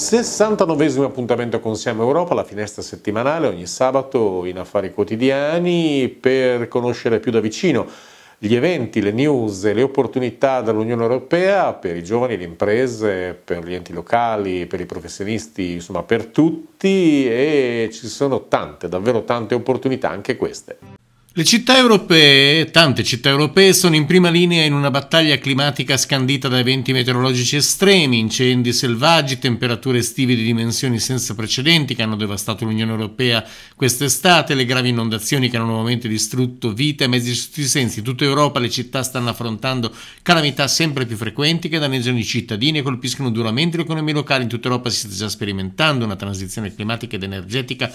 69 appuntamento con Siamo Europa, la finestra settimanale ogni sabato in affari quotidiani per conoscere più da vicino gli eventi, le news e le opportunità dell'Unione Europea per i giovani, le imprese, per gli enti locali, per i professionisti, insomma per tutti e ci sono tante, davvero tante opportunità anche queste. Le città europee, tante città europee, sono in prima linea in una battaglia climatica scandita da eventi meteorologici estremi, incendi selvaggi, temperature estive di dimensioni senza precedenti che hanno devastato l'Unione Europea quest'estate, le gravi inondazioni che hanno nuovamente distrutto vite e mezzi di tutti i sensi. In tutta Europa le città stanno affrontando calamità sempre più frequenti che danneggiano i cittadini e colpiscono duramente le economie locali. In tutta Europa si sta già sperimentando una transizione climatica ed energetica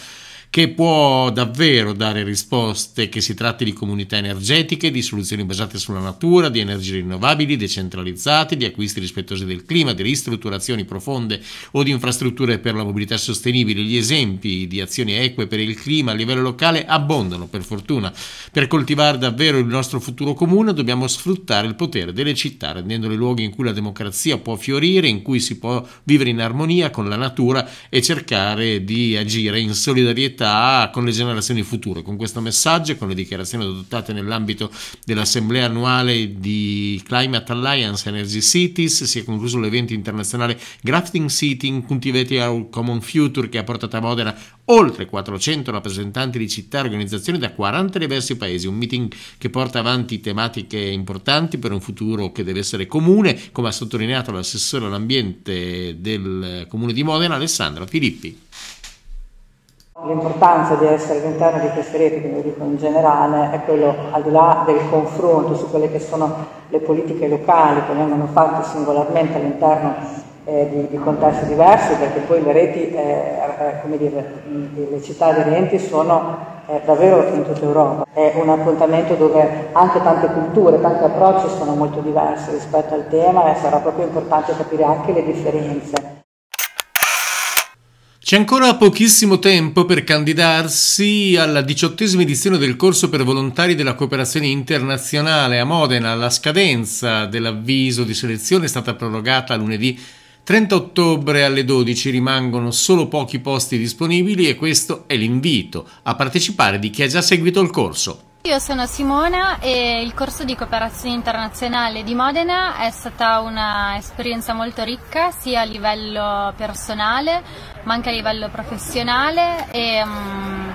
che può davvero dare risposte che si tratti di comunità energetiche, di soluzioni basate sulla natura, di energie rinnovabili, decentralizzate, di acquisti rispettosi del clima, di ristrutturazioni profonde o di infrastrutture per la mobilità sostenibile. Gli esempi di azioni eque per il clima a livello locale abbondano, per fortuna. Per coltivare davvero il nostro futuro comune dobbiamo sfruttare il potere delle città, rendendole luoghi in cui la democrazia può fiorire, in cui si può vivere in armonia con la natura e cercare di agire in solidarietà solidarietà con le generazioni future. Con questo messaggio e con le dichiarazioni adottate nell'ambito dell'assemblea annuale di Climate Alliance Energy Cities si è concluso l'evento internazionale Grafting City in Cultivate Our Common Future che ha portato a Modena oltre 400 rappresentanti di città e organizzazioni da 40 diversi paesi, un meeting che porta avanti tematiche importanti per un futuro che deve essere comune, come ha sottolineato l'assessore all'ambiente del comune di Modena Alessandra Filippi l'importanza di essere all'interno di queste reti, come dico in generale, è quello al di là del confronto su quelle che sono le politiche locali che vengono fatte singolarmente all'interno eh, di, di, contesti diversi, perché poi le reti, eh, eh come dire, le città aderenti sono eh, davvero in tutta Europa. È un appuntamento dove anche tante culture, tanti approcci sono molto diversi rispetto al tema e sarà proprio importante capire anche le differenze. C'è ancora pochissimo tempo per candidarsi alla diciottesima edizione del corso per volontari della cooperazione internazionale a Modena. La scadenza dell'avviso di selezione è stata prorogata a lunedì 30 ottobre alle 12. Rimangono solo pochi posti disponibili e questo è l'invito a partecipare di chi ha già seguito il corso. Io sono Simona e il corso di cooperazione internazionale di Modena è stata un'esperienza molto ricca sia a livello personale ma anche a livello professionale e um,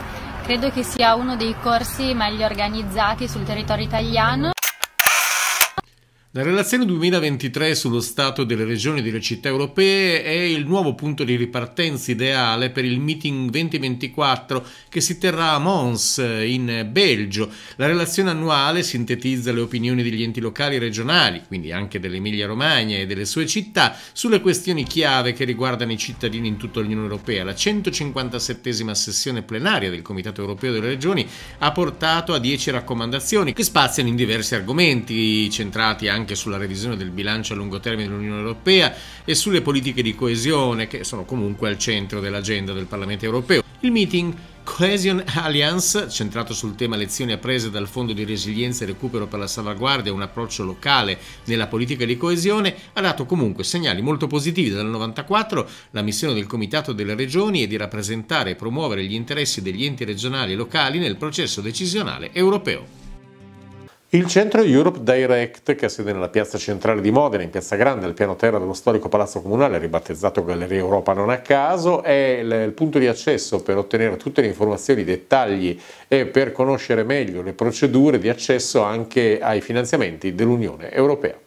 credo che sia uno dei corsi meglio organizzati sul territorio italiano. La relazione 2023 sullo stato delle regioni e delle città europee è il nuovo punto di ripartenza ideale per il meeting 2024 che si terrà a Mons, in Belgio. La relazione annuale sintetizza le opinioni degli enti locali e regionali, quindi anche dell'Emilia Romagna e delle sue città, sulle questioni chiave che riguardano i cittadini in tutta l'Unione Europea. La 157 sessione plenaria del Comitato Europeo delle Regioni ha portato a 10 raccomandazioni che spaziano in diversi argomenti, centrati anche anche sulla revisione del bilancio a lungo termine dell'Unione Europea e sulle politiche di coesione che sono comunque al centro dell'agenda del Parlamento Europeo. Il meeting Cohesion Alliance, centrato sul tema lezioni apprese dal Fondo di Resilienza e Recupero per la Salvaguardia e un approccio locale nella politica di coesione, ha dato comunque segnali molto positivi. Dal 1994 la missione del Comitato delle Regioni è di rappresentare e promuovere gli interessi degli enti regionali e locali nel processo decisionale europeo. Il centro Europe Direct, che ha sede nella piazza centrale di Modena, in piazza Grande, al piano terra dello storico palazzo comunale, ribattezzato Galleria Europa non a caso, è il punto di accesso per ottenere tutte le informazioni, i dettagli e per conoscere meglio le procedure di accesso anche ai finanziamenti dell'Unione Europea.